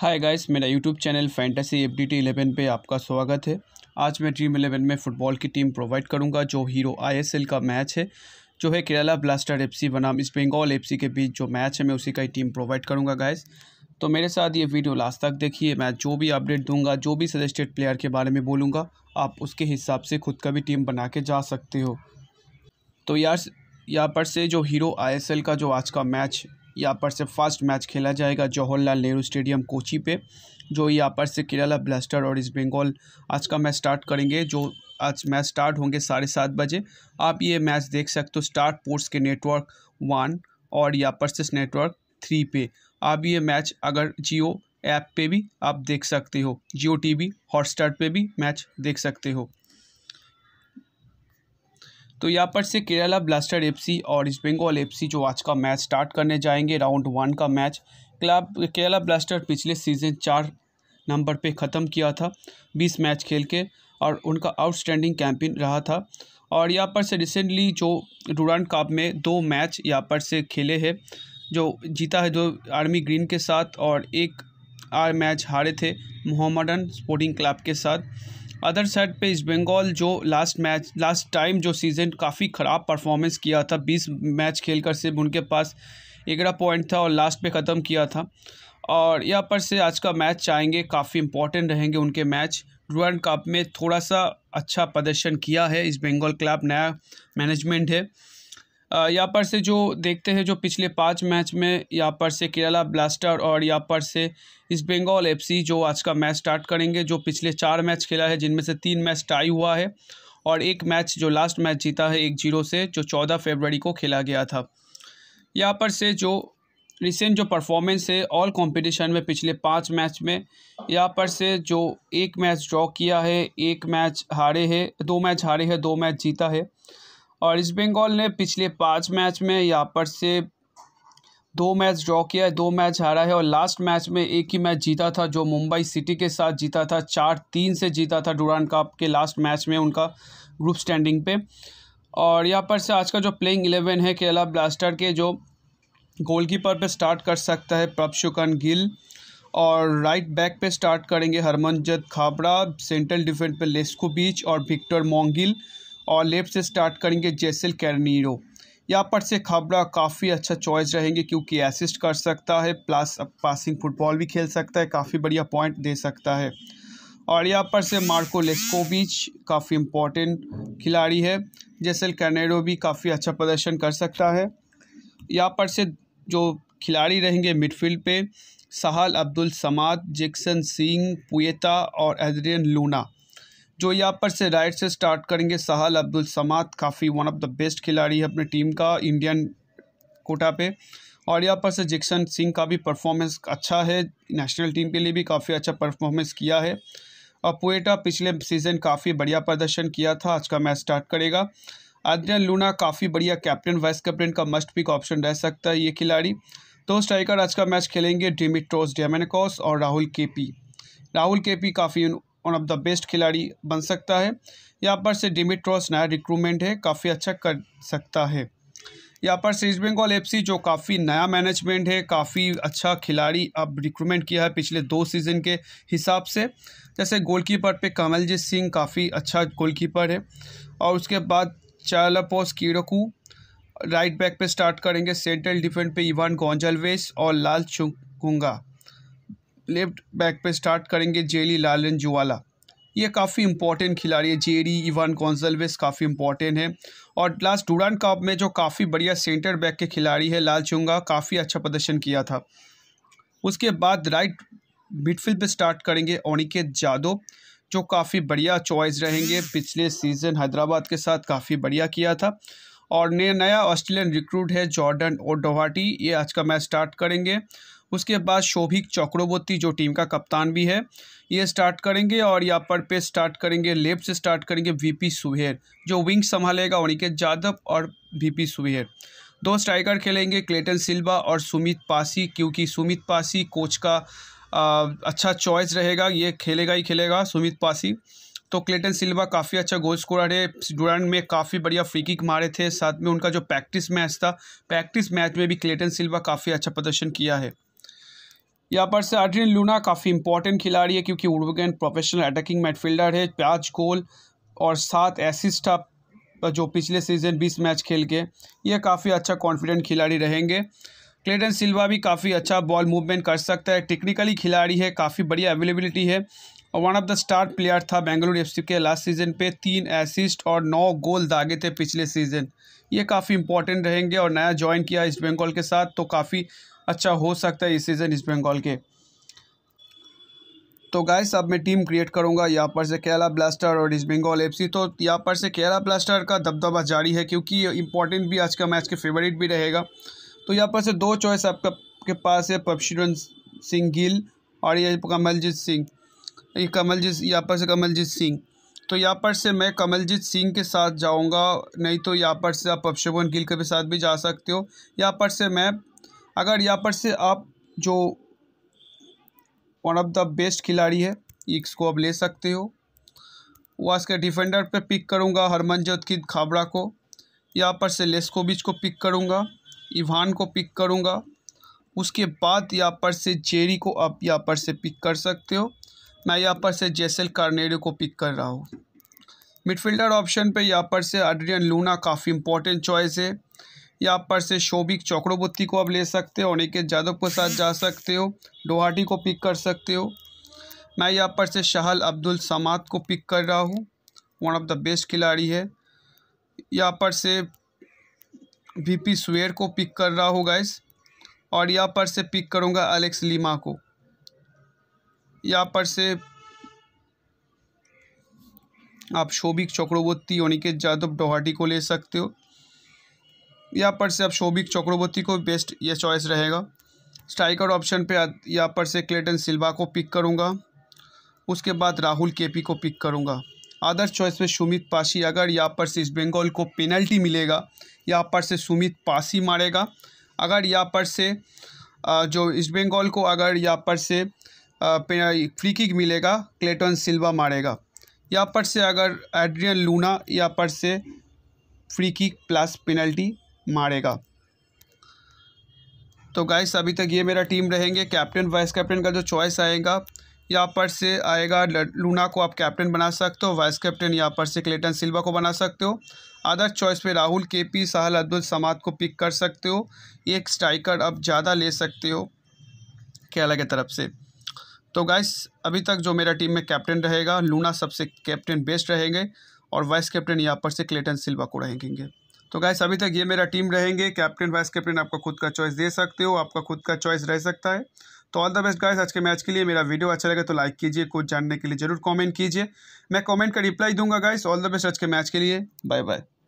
हाय guys मेरा YouTube channel Fantasy F D T Eleven पर आपका स्वागत है आज मैं ड्रीम इलेवन में फ़ुटबॉल की टीम प्रोवाइड करूंगा जो हीरो आईएसएल का मैच है जो है केरला ब्लास्टर एफसी बनाम ईस्ट बंगाल एफसी के बीच जो मैच है मैं उसी का ही टीम प्रोवाइड करूंगा गाइस तो मेरे साथ ये वीडियो लास्ट तक देखिए मैं जो भी अपडेट दूँगा जो भी सजेस्टेड प्लेयर के बारे में बोलूँगा आप उसके हिसाब से खुद का भी टीम बना के जा सकते हो तो यार यहाँ पर से जो हीरो आई का जो आज का मैच यहाँ पर से फर्स्ट मैच खेला जाएगा जवाहरलाल नेहरू स्टेडियम कोची पे जो यहाँ पर से केरला ब्लास्टर और ईस्ट बंगाल आज का मैच स्टार्ट करेंगे जो आज मैच स्टार्ट होंगे साढ़े सात बजे आप ये मैच देख सकते हो स्टार स्पोर्ट्स के नेटवर्क वन और यहाँ पर से नेटवर्क थ्री पे आप ये मैच अगर जियो ऐप पे भी आप देख सकते हो जियो टी वी हॉटस्टार पर भी मैच देख सकते हो तो यहाँ पर से केरला ब्लास्टर एफसी और ईस्ट बंगाल एफसी जो आज का मैच स्टार्ट करने जाएंगे राउंड वन का मैच क्लब केरला ब्लास्टर पिछले सीजन चार नंबर पे ख़त्म किया था बीस मैच खेल के और उनका आउटस्टैंडिंग कैंपिन रहा था और यहाँ पर से रिसेंटली जो डूरान कप में दो मैच यहाँ पर से खेले हैं जो जीता है दो आर्मी ग्रीन के साथ और एक आर मैच हारे थे मोहम्मदन स्पोर्टिंग क्लब के साथ अदर साइड पे इस बंगाल जो लास्ट मैच लास्ट टाइम जो सीज़न काफ़ी ख़राब परफॉर्मेंस किया था बीस मैच खेल कर सिर्फ उनके पास एकड़ा पॉइंट था और लास्ट पे ख़त्म किया था और यहाँ पर से आज का मैच चाहेंगे काफ़ी इंपॉर्टेंट रहेंगे उनके मैच वर्ल्ड कप में थोड़ा सा अच्छा प्रदर्शन किया है इस बंगाल क्लब नया मैनेजमेंट है यहाँ पर से जो देखते हैं जो पिछले पाँच मैच में यहाँ पर से केरला ब्लास्टर और यहाँ पर से इस बंगाल एफसी जो आज का मैच स्टार्ट करेंगे जो पिछले चार मैच खेला है जिनमें से तीन मैच टाई हुआ है और एक मैच जो लास्ट मैच जीता है एक जीरो से जो चौदह फेबररी को खेला गया था यहाँ पर से जो रिसेंट जो परफॉर्मेंस है ऑल कंपटीशन में पिछले पाँच मैच में यहाँ पर से जो एक मैच ड्रॉ किया है एक मैच हारे है दो मैच हारे है दो मैच जीता है और ईस्ट बंगाल ने पिछले पाँच मैच में यहाँ पर से दो मैच ड्रॉ किया है दो मैच हारा है और लास्ट मैच में एक ही मैच जीता था जो मुंबई सिटी के साथ जीता था चार तीन से जीता था डुरान कप के लास्ट मैच में उनका ग्रुप स्टैंडिंग पे और यहाँ पर से आज का जो प्लेइंग इलेवन है केरला ब्लास्टर के जो गोलकीपर पे स्टार्ट कर सकता है प्रभशुकन गिल और राइट बैक पे स्टार्ट करेंगे हरमनजत खाबड़ा सेंट्रल डिफेंस पे लेस्को बीच और विक्टर मोंगिल और लेफ्ट से स्टार्ट करेंगे जैसल कैरनीरो यहाँ पर से खबरा काफ़ी अच्छा चॉइस रहेंगे क्योंकि असिस्ट कर सकता है प्लस पासिंग फुटबॉल भी खेल सकता है काफ़ी बढ़िया पॉइंट दे सकता है और यहाँ पर से मार्को लेस्कोविच काफ़ी इम्पोर्टेंट खिलाड़ी है जैसल कैनेडो भी काफ़ी अच्छा प्रदर्शन कर सकता है यहाँ पर से जो खिलाड़ी रहेंगे मिडफील्ड पे सहाल अब्दुल समाद जैक्सन सिंह पुएता और एजरियन लूना जो यहाँ पर से राइट से स्टार्ट करेंगे सहल अब्दुल समाद काफ़ी वन ऑफ द बेस्ट खिलाड़ी है अपने टीम का इंडियन कोटा पे और यहाँ पर से जिक्सन सिंह का भी परफॉर्मेंस अच्छा है नेशनल टीम के लिए भी काफ़ी अच्छा परफॉर्मेंस किया है और पोएटा पिछले सीज़न काफ़ी बढ़िया प्रदर्शन किया था आज का मैच स्टार्ट करेगा आद्रियन लूना काफ़ी बढ़िया कैप्टन वाइस कैप्टन का मस्ट पिक ऑप्शन रह सकता है ये खिलाड़ी तो स्ट्राइकर आज का मैच खेलेंगे डिमिट्रोस डेमेनकोस और राहुल केपी राहुल केपी K one of the best खिलाड़ी बन सकता है यहाँ पर से डिमिट्रॉस नया रिक्रूटमेंट है काफ़ी अच्छा कर सकता है यहाँ पर से ईस्ट बंगाल एफ जो काफ़ी नया मैनेजमेंट है काफ़ी अच्छा खिलाड़ी अब रिक्रूटमेंट किया है पिछले दो सीज़न के हिसाब से जैसे गोलकीपर पे कमलजीत सिंह काफ़ी अच्छा गोलकीपर है और उसके बाद चालापोस कीड़कू राइट बैक पे स्टार्ट करेंगे सेंट्रल डिफेंस पे इवान गोंजालवेस और लाल चुंगा लेफ्ट बैक पे स्टार्ट करेंगे जेली लालन जुवाला ये काफ़ी इंपॉर्टेंट खिलाड़ी है जेरी इवान कॉन्जलवेस काफ़ी इंपॉर्टेंट है और लास्ट डूडान कप में जो काफ़ी बढ़िया सेंटर बैक के खिलाड़ी है लाल चुंगा काफ़ी अच्छा प्रदर्शन किया था उसके बाद राइट मिडफील्ड पे स्टार्ट करेंगे ओनिकेत जादव जो काफ़ी बढ़िया चॉइस रहेंगे पिछले सीज़न हैदराबाद के साथ काफ़ी बढ़िया किया था और नया ऑस्ट्रेलियन रिक्रूट है जॉर्डन ओडोवाटी ये आज का मैच स्टार्ट करेंगे उसके बाद शोभिक चक्रवर्ती जो टीम का कप्तान भी है ये स्टार्ट करेंगे और यहाँ पर पे स्टार्ट करेंगे लेफ्ट से स्टार्ट करेंगे वीपी सुहेर जो विंग संभालेगा अनिकेत यादव और वीपी सुहेर दो स्ट्राइकर खेलेंगे क्लेटन सिल्वा और सुमित पासी क्योंकि सुमित पासी कोच का आ, अच्छा चॉइस रहेगा ये खेलेगा ही खेलेगा सुमित पासी तो क्लेटन सिल्वा काफ़ी अच्छा गोल स्कोरर है डूरान में काफ़ी बढ़िया फ्री किक मारे थे साथ में उनका जो प्रैक्टिस मैच था प्रैक्टिस मैच में भी क्लेटन सिल्वा काफ़ी अच्छा प्रदर्शन किया है यहाँ पर से अर्जुन लूना काफ़ी इंपॉर्टेंट खिलाड़ी है क्योंकि उर्वगैन प्रोफेशनल अटैकिंग मेडफील्डर है पाँच गोल और सात एसिस्ट था जो पिछले सीजन बीस मैच खेल के ये काफ़ी अच्छा कॉन्फिडेंट खिलाड़ी रहेंगे क्लेटन सिल्वा भी काफ़ी अच्छा बॉल मूवमेंट कर सकता है टेक्निकली खिलाड़ी है काफ़ी बढ़िया अवेलेबिलिटी है और one of the star player था बेंगलुरु एफ के लास्ट सीजन पे तीन एसिस्ट और नौ गोल दागे थे पिछले सीजन ये काफ़ी इंपॉर्टेंट रहेंगे और नया ज्वाइन किया ईस्ट बंगाल के साथ तो काफ़ी अच्छा हो सकता है इस सीज़न ईस्ट बंगाल के तो गाइस अब मैं टीम क्रिएट करूंगा यहाँ पर से केरला ब्लास्टर और ईस्ट बंगाल एफ तो यहाँ पर से केरला ब्लास्टर का दबदबा जारी है क्योंकि इंपॉर्टेंट भी आज का मैच के फेवरेट भी रहेगा तो यहाँ पर से दो चॉइस आपका के पास है पपशिरन सिंह गिल और ये कमलजीत सिंह ये कमलजीत यहाँ पर से कमलजीत सिंह तो यहाँ पर से मैं कमलजीत सिंह के साथ जाऊँगा नहीं तो यहाँ पर से आप पपशुभन गिल के भी साथ भी जा सकते हो यहाँ पर से मैं अगर यहाँ पर से आप जो वन ऑफ द बेस्ट खिलाड़ी है इसको आप ले सकते हो वास के डिफेंडर पे पिक करूँगा हरमनजोत की खाबड़ा को यहाँ पर से लेस्कोबिच को पिक करूँगा इवान को पिक करूँगा उसके बाद यहाँ पर से जेरी को आप यहाँ पर से पिक कर सकते हो मैं यहाँ पर से जैसल कार्नेडो को पिक कर रहा हूँ मिडफील्डर ऑप्शन पे यहाँ पर से एड्रियन लूना काफ़ी इंपॉर्टेंट चॉइस है या पर से शोभिक चक्रवर्ती को आप ले सकते हो अनिकेत यादव के साथ जा सकते हो डोहाटी को पिक कर सकते हो मैं यहाँ पर से शाहल अब्दुल समात को पिक कर रहा हूँ वन ऑफ द बेस्ट खिलाड़ी है यहाँ पर से वीपी सुवेर को पिक कर रहा हूँ गैस और यहाँ पर से पिक करूँगा अलेक्स लीमा को यहाँ पर से आप शोभिक चक्रवर्ती अनिकेत यादव डोहाटी को ले सकते हो यहाँ पर से आप शोभिक चक्रवर्ती को बेस्ट ये चॉइस रहेगा स्ट्राइकर ऑप्शन पे यहाँ पर से क्लेटन सिल्वा को पिक करूँगा उसके बाद राहुल केपी को पिक करूँगा अदर चॉइस पे सुमित पासी अगर यहाँ पर से इस बंगाल को पेनल्टी मिलेगा यहाँ पर से सुमित पासी मारेगा अगर यहाँ पर से जो ईस्ट बंगाल को अगर यहाँ पर से फ्री किक मिलेगा क्लेटन सिल्वा मारेगा यहाँ पर से अगर एड्रियन लूना यहाँ पर से फ्री किक प्लस पेनल्टी मारेगा तो गाइस अभी तक ये मेरा टीम रहेंगे कैप्टन वाइस कैप्टन का जो चॉइस आएगा यहाँ पर से आएगा लूना को आप कैप्टन बना सकते हो वाइस कैप्टन यहाँ पर से क्लेटन सिल्वा को बना सकते हो अदर चॉइस पे राहुल के पी साहल अब्दुल समाद को पिक कर सकते हो एक स्ट्राइकर आप ज़्यादा ले सकते हो केरला के तरफ से तो गाइस अभी तक जो मेरा टीम में कैप्टन रहेगा लूना सबसे कैप्टन बेस्ट रहेंगे और वाइस कैप्टन यहाँ पर से क्लेटन सिल्वा को रहेंगे तो गैस अभी तक ये मेरा टीम रहेंगे कैप्टन वाइस कैप्टन आपका खुद का चॉइस दे सकते हो आपका खुद का चॉइस रह सकता है तो ऑल द बेस्ट गाइस आज के मैच के लिए मेरा वीडियो अच्छा लगे तो लाइक कीजिए कुछ जानने के लिए जरूर कमेंट कीजिए मैं कमेंट का रिप्लाई दूंगा गाइस ऑल द बेस्ट आज के मैच के लिए बाय बाय